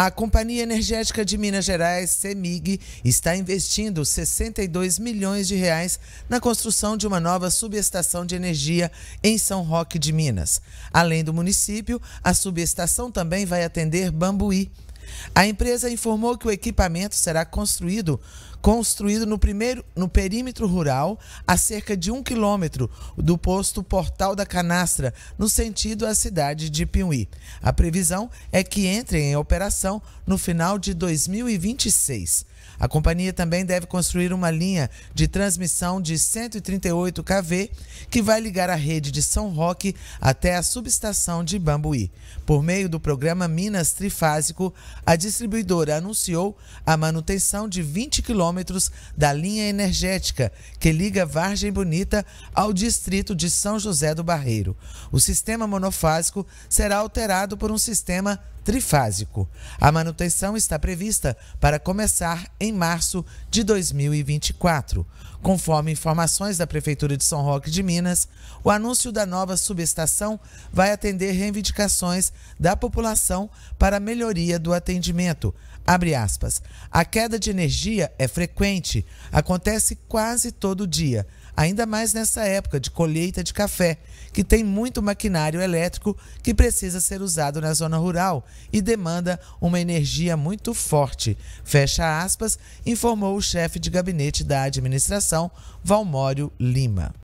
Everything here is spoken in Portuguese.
A Companhia Energética de Minas Gerais, CEMIG, está investindo 62 milhões de reais na construção de uma nova subestação de energia em São Roque de Minas. Além do município, a subestação também vai atender Bambuí. A empresa informou que o equipamento será construído construído no, primeiro, no perímetro rural, a cerca de um quilômetro do posto Portal da Canastra, no sentido à cidade de Piuí. A previsão é que entre em operação no final de 2026. A companhia também deve construir uma linha de transmissão de 138 kV que vai ligar a rede de São Roque até a subestação de Bambuí. Por meio do programa Minas Trifásico, a distribuidora anunciou a manutenção de 20 km quilômetros da linha energética que liga Vargem Bonita ao distrito de São José do Barreiro. O sistema monofásico será alterado por um sistema trifásico. A manutenção está prevista para começar em março de 2024. Conforme informações da Prefeitura de São Roque de Minas, o anúncio da nova subestação vai atender reivindicações da população para melhoria do atendimento. A queda de energia é frequente, acontece quase todo dia ainda mais nessa época de colheita de café, que tem muito maquinário elétrico que precisa ser usado na zona rural e demanda uma energia muito forte. Fecha aspas, informou o chefe de gabinete da administração, Valmório Lima.